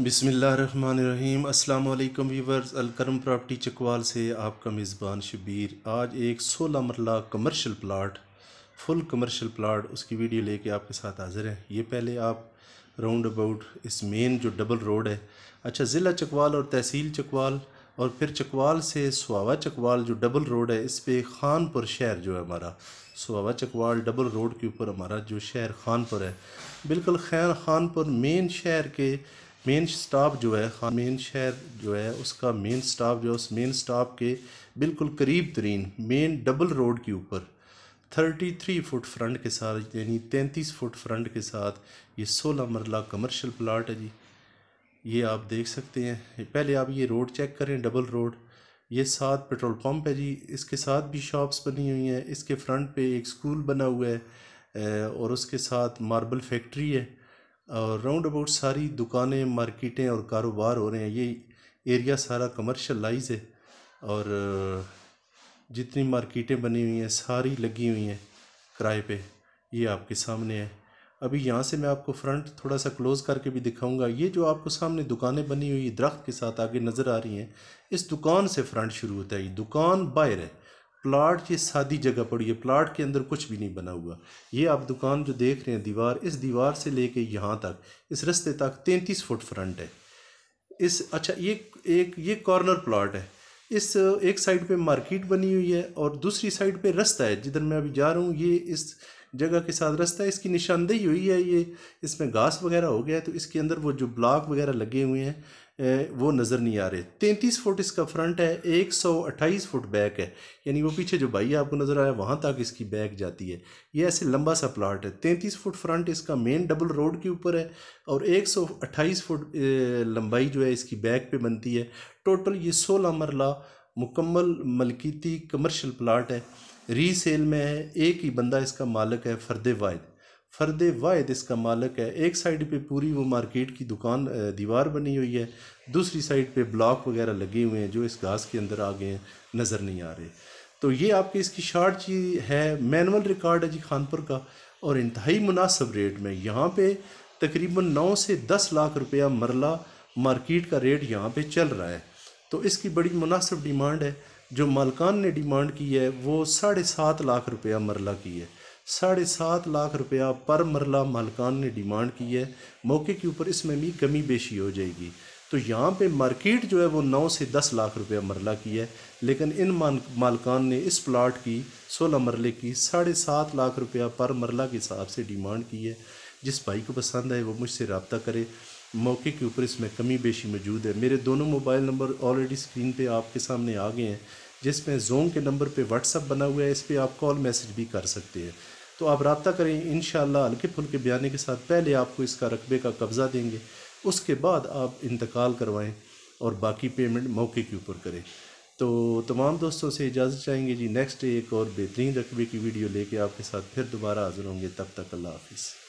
बिसमीम् अल्लाम viewers Alkaram property Chakwal से आपका मेज़बान शबीर आज एक सोलह marla commercial plot full commercial plot उसकी वीडियो लेके आपके साथ हाज़िर है ये पहले आप राउंड अबाउट इस मेन जो डबल रोड है अच्छा ज़िला चकवाल और तहसील चकवाल और फिर चकवाल से सुहावा चकवाल जो डबल रोड है इस पर खानपुर शहर जो है हमारा सुहावा चकवाल डबल रोड के ऊपर हमारा जो शहर खानपुर है बिल्कुल खैर खानपुर मेन शहर के मेन स्टाफ जो है खान मेन शहर जो है उसका मेन स्टाफ जो है उस मेन स्टाफ के बिल्कुल करीब तरीन मेन डबल रोड के ऊपर थर्टी थ्री फुट फ्रंट के साथ यानी तैंतीस फुट फ्रंट के साथ ये सोलह मरला कमर्शल प्लाट है जी ये आप देख सकते हैं पहले आप ये रोड चेक करें डबल रोड ये सात पेट्रोल पंप है जी इसके साथ भी शॉप्स बनी हुई हैं इसके फ्रंट पे एक स्कूल बना हुआ है और उसके साथ मार्बल फैक्ट्री है और राउंड अबाउट सारी दुकानें मार्केटें और कारोबार हो रहे हैं ये एरिया सारा कमर्शलाइज है और जितनी मार्केटें बनी हुई हैं सारी लगी हुई हैं किराए पे ये आपके सामने है अभी यहाँ से मैं आपको फ्रंट थोड़ा सा क्लोज़ करके भी दिखाऊंगा ये जो आपको सामने दुकानें बनी हुई दरख्त के साथ आगे नज़र आ रही हैं इस दुकान से फ्रंट शुरू होता है ये दुकान बाहर है प्लाट ये सादी जगह पड़ी है प्लाट के अंदर कुछ भी नहीं बना हुआ ये आप दुकान जो देख रहे हैं दीवार इस दीवार से लेके यहाँ तक इस रस्ते तक तैंतीस फुट फ्रंट है इस अच्छा ये एक ये कॉर्नर प्लाट है इस एक साइड पे मार्केट बनी हुई है और दूसरी साइड पे रास्ता है जिधर मैं अभी जा रहा हूँ ये इस जगह के साथ रास्ता इसकी निशानदेही हुई है ये इसमें घास वगैरह हो गया है तो इसके अंदर वो जो ब्लॉक वगैरह लगे हुए हैं वो नज़र नहीं आ रहे तैंतीस फुट इसका फ्रंट है एक सौ अट्ठाईस फुट बैक है यानी वो पीछे जो भाई आपको नज़र आया वहाँ तक इसकी बैक जाती है ये ऐसे लंबा सा प्लाट है तैंतीस फुट फ्रंट इसका मेन डबल रोड के ऊपर है और एक सौ अट्ठाईस फुट लंबाई जो है इसकी बैक पे बनती है टोटल ये सोलह मरला मुकम्मल मलकीती कमर्शल प्लाट है रीसेल में है एक ही बंदा इसका मालिक है फर्द वायद फर्द वायद इसका मालिक है एक साइड पे पूरी वो मार्केट की दुकान दीवार बनी हुई है दूसरी साइड पे ब्लॉक वगैरह लगे हुए हैं जो इस घास के अंदर आ गए हैं नज़र नहीं आ रहे तो ये आपकी इसकी शार्ट चीज़ है मैनुअल रिकॉर्ड है जी खानपुर का और इंतहाई मुनासब रेट में यहाँ पे तकरीबन नौ से दस लाख रुपया मरला मार्केट का रेट यहाँ पे चल रहा है तो इसकी बड़ी मुनासब डिमांड है जो मालकान ने डिमांड की है वो साढ़े सात लाख रुपया मरला की है साढ़े सात लाख रुपया पर मरला मालकान ने डिमांड की है मौके के ऊपर इसमें भी कमी बेशी हो जाएगी तो यहाँ पे मार्केट जो है वो नौ से दस लाख रुपया मरला की है लेकिन इन मालकान ने इस प्लाट की सोलह मरले की साढ़े सात लाख रुपया पर मरला के हिसाब से डिमांड की है जिस भाई को पसंद है वो मुझसे रबता करे मौके के ऊपर इसमें कमी बेशी मौजूद है मेरे दोनों मोबाइल नंबर ऑलरेडी स्क्रीन पे आपके सामने आ गए हैं जिसमें जोंग के नंबर पे व्हाट्सअप बना हुआ है इस पर आप कॉल मैसेज भी कर सकते हैं तो आप रबता करें इन हल्के फुल्के बयाने के साथ पहले आपको इसका रकबे का कब्ज़ा देंगे उसके बाद आप इंतकाल करवाएँ और बाकी पेमेंट मौके के ऊपर करें तो तमाम दोस्तों से इजाज़त चाहेंगे जी नेक्स्ट एक और बेहतरीन रकबे की वीडियो लेके आपके साथ फिर दोबारा हाजिर होंगे तब तक अल्लाह हाफिज़